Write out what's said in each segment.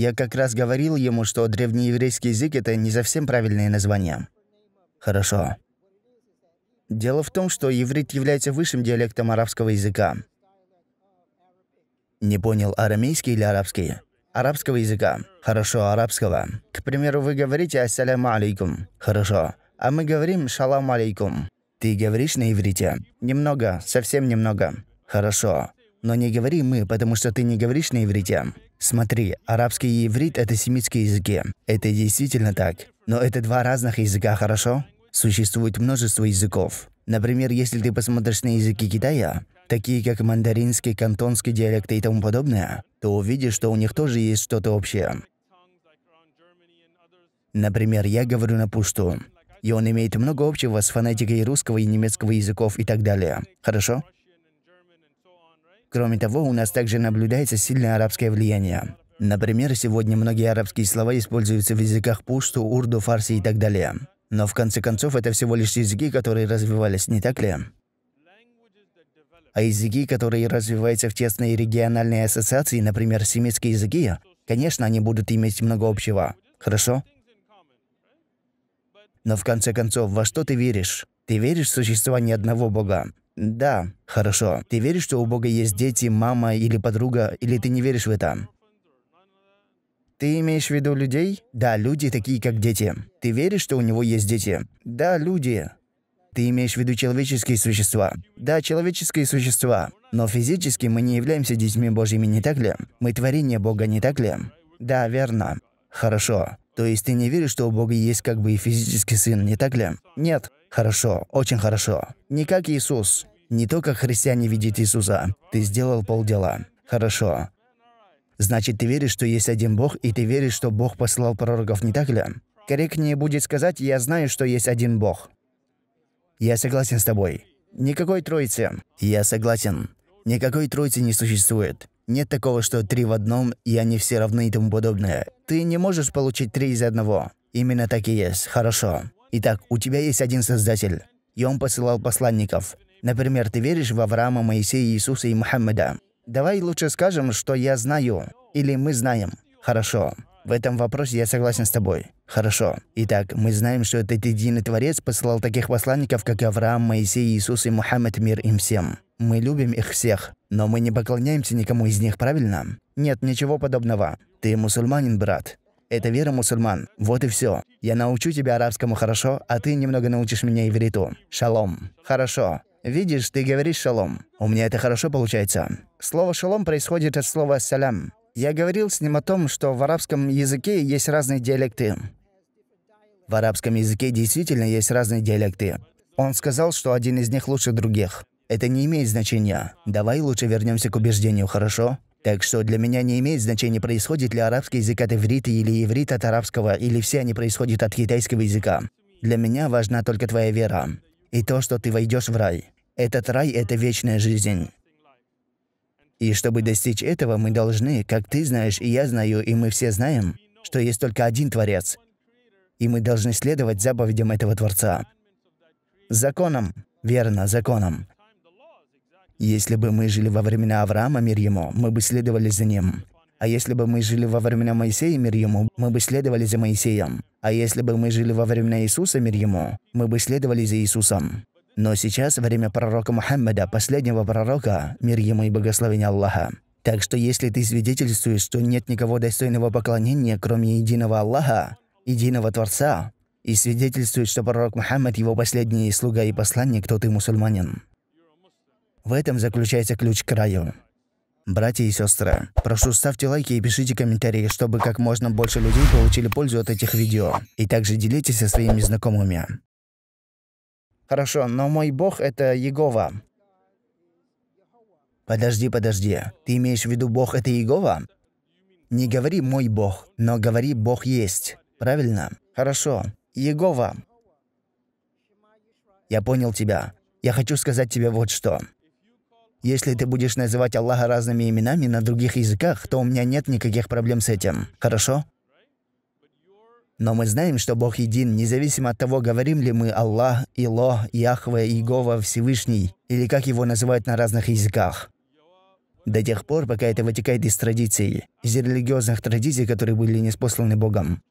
Я как раз говорил ему, что древнееврейский язык – это не совсем правильное название. Хорошо. Дело в том, что иврит является высшим диалектом арабского языка. Не понял, арамейский или арабский? Арабского языка. Хорошо, арабского. К примеру, вы говорите «Ассаляму алейкум». Хорошо. А мы говорим «Шалам алейкум». Ты говоришь на иврите? Немного, совсем немного. Хорошо. Но не говори «мы», потому что ты не говоришь на иврите. Смотри, арабский и иврит – это семитские языки. Это действительно так. Но это два разных языка, хорошо? Существует множество языков. Например, если ты посмотришь на языки Китая, такие как мандаринский, кантонский диалекты и тому подобное, то увидишь, что у них тоже есть что-то общее. Например, я говорю на пушту, и он имеет много общего с фонетикой русского и немецкого языков и так далее. Хорошо? Кроме того, у нас также наблюдается сильное арабское влияние. Например, сегодня многие арабские слова используются в языках пушту, урду, фарси и так далее. Но в конце концов, это всего лишь языки, которые развивались, не так ли? А языки, которые развиваются в тесной региональной ассоциации, например, семитские языки, конечно, они будут иметь много общего. Хорошо? Но в конце концов, во что ты веришь? Ты веришь в существование одного Бога? Да, хорошо. Ты веришь, что у Бога есть дети, мама или подруга, или ты не веришь в это? Ты имеешь в виду людей? Да, люди такие, как дети. Ты веришь, что у него есть дети? Да, люди. Ты имеешь в виду человеческие существа? Да, человеческие существа. Но физически мы не являемся детьми Божьими, не так ли? Мы творение Бога, не так ли? Да, верно. Хорошо. То есть ты не веришь, что у Бога есть как бы и физический сын, не так ли? Нет. Хорошо, очень хорошо. Не как Иисус. Не то, как христиане видят Иисуса. Ты сделал полдела. Хорошо. Значит, ты веришь, что есть один Бог, и ты веришь, что Бог посылал пророков, не так ли? Корректнее будет сказать, я знаю, что есть один Бог. Я согласен с тобой. Никакой троицы. Я согласен. Никакой троицы не существует. Нет такого, что три в одном, и они все равны и тому подобное. Ты не можешь получить три из одного. Именно так и есть. Хорошо. Итак, у тебя есть один Создатель, и он посылал посланников. Например, ты веришь в Авраама, Моисея, Иисуса и Мухаммеда. Давай лучше скажем, что я знаю, или мы знаем. Хорошо. В этом вопросе я согласен с тобой. Хорошо. Итак, мы знаем, что этот единый Творец посылал таких посланников, как Авраам, Моисей, Иисус и Мухаммед, мир им всем. Мы любим их всех, но мы не поклоняемся никому из них, правильно? Нет ничего подобного. Ты мусульманин, брат. Это вера мусульман. Вот и все. Я научу тебя арабскому хорошо, а ты немного научишь меня ивриту. Шалом. Хорошо. Видишь, ты говоришь шалом. У меня это хорошо получается. Слово шалом происходит от слова салям. Я говорил с ним о том, что в арабском языке есть разные диалекты. В арабском языке действительно есть разные диалекты. Он сказал, что один из них лучше других. Это не имеет значения. Давай лучше вернемся к убеждению, хорошо? Так что для меня не имеет значения, происходит ли арабский язык от иврита или иврит от арабского, или все они происходят от китайского языка. Для меня важна только твоя вера и то, что ты войдешь в рай. Этот рай — это вечная жизнь. И чтобы достичь этого, мы должны, как ты знаешь, и я знаю, и мы все знаем, что есть только один Творец. И мы должны следовать заповедям этого Творца. Законом. Верно, законом. Если бы мы жили во времена Авраама, мир ему, мы бы следовали за ним. А если бы мы жили во времена Моисея, мир ему, мы бы следовали за Моисеем. А если бы мы жили во времена Иисуса, мир ему, мы бы следовали за Иисусом. Но сейчас время пророка Мухаммада, последнего пророка, мир ему и благословения Аллаха. Так что если ты свидетельствуешь, что нет никого достойного поклонения, кроме единого Аллаха, единого Творца, и свидетельствует, что пророк Мухаммад его последний слуга и посланник, то ты мусульманин. В этом заключается ключ к раю. Братья и сестры, прошу ставьте лайки и пишите комментарии, чтобы как можно больше людей получили пользу от этих видео. И также делитесь со своими знакомыми. Хорошо, но мой бог это Егова. Подожди, подожди. Ты имеешь в виду бог это Егова? Не говори мой бог, но говори бог есть. Правильно? Хорошо. Егова. Я понял тебя. Я хочу сказать тебе вот что. Если ты будешь называть Аллаха разными именами на других языках, то у меня нет никаких проблем с этим. Хорошо? Но мы знаем, что Бог един, независимо от того, говорим ли мы Аллах, Ило, Яхве, Иегова, Всевышний, или как его называют на разных языках. До тех пор, пока это вытекает из традиций, из религиозных традиций, которые были неспосланы Богом.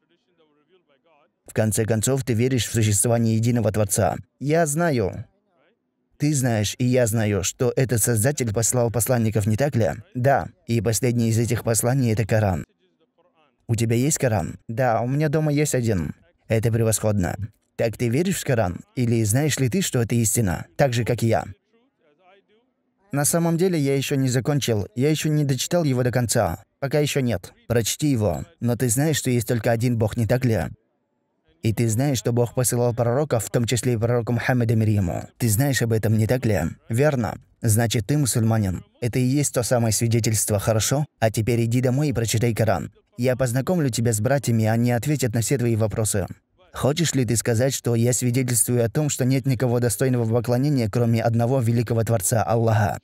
В конце концов, ты веришь в существование единого Творца. Я знаю, ты знаешь, и я знаю, что этот Создатель послал посланников, не так ли? Да. И последний из этих посланий – это Коран. У тебя есть Коран? Да, у меня дома есть один. Это превосходно. Так ты веришь в Коран? Или знаешь ли ты, что это истина? Так же, как и я. На самом деле, я еще не закончил. Я еще не дочитал его до конца. Пока еще нет. Прочти его. Но ты знаешь, что есть только один Бог, не так ли? И ты знаешь, что Бог посылал пророков, в том числе и пророка Мухаммеда ему. Ты знаешь об этом, не так ли? Верно. Значит, ты мусульманин. Это и есть то самое свидетельство, хорошо? А теперь иди домой и прочитай Коран. Я познакомлю тебя с братьями, они ответят на все твои вопросы. Хочешь ли ты сказать, что я свидетельствую о том, что нет никого достойного поклонения, кроме одного великого Творца Аллаха?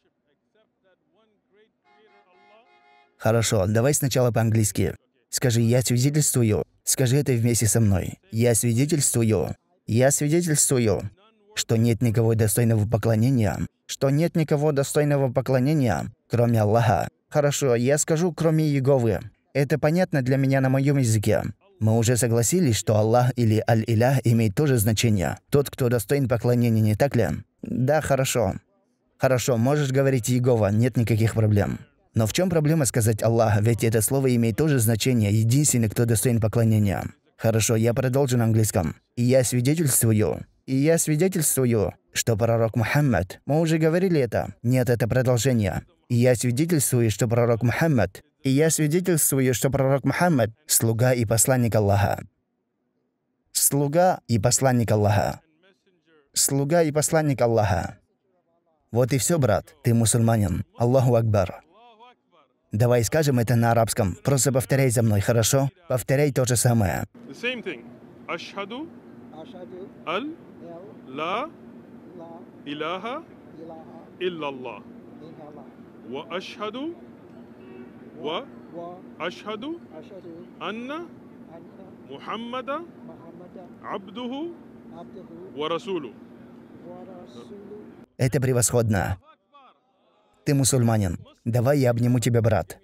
Хорошо, давай сначала по-английски. Скажи, я свидетельствую, Скажи это вместе со мной. Я свидетельствую. Я свидетельствую, что нет никого достойного поклонения. Что нет никого достойного поклонения, кроме Аллаха. Хорошо, я скажу, кроме Еговы. Это понятно для меня на моем языке. Мы уже согласились, что Аллах или Аль-Иля имеет тоже значение. Тот, кто достоин поклонения, не так ли? Да, хорошо. Хорошо, можешь говорить Егова, нет никаких проблем. Но в чем проблема сказать Аллах, ведь это слово имеет тоже значение «единственный, кто достоин поклонения». Хорошо, я продолжу на английском. И я свидетельствую. И я свидетельствую, что пророк Мухаммад, мы уже говорили это. Нет, это продолжение. И я свидетельствую, что пророк Мухаммад, и я свидетельствую, что пророк Мухаммад – слуга и посланник Аллаха. Слуга и посланник Аллаха. Слуга и посланник Аллаха. Вот и все, брат, ты мусульманин. Аллаху Акбар. Давай скажем это на арабском. Просто повторяй за мной, хорошо? Повторяй то же самое. Ашхаду. Ла. Илаха. Иллаллах. Ва ашхаду. Ва. Ашхаду. Анна. Мухаммада. Абдуху. Ва расулу. Это превосходно. Ты мусульманин. Давай я обниму тебя, брат.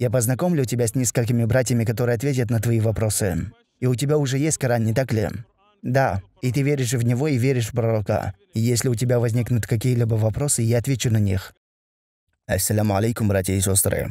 Я познакомлю тебя с несколькими братьями, которые ответят на твои вопросы. И у тебя уже есть Коран, не так ли? Да, и ты веришь в него и веришь в пророка. И если у тебя возникнут какие-либо вопросы, я отвечу на них. Ассаламу алейкум, братья и сестры.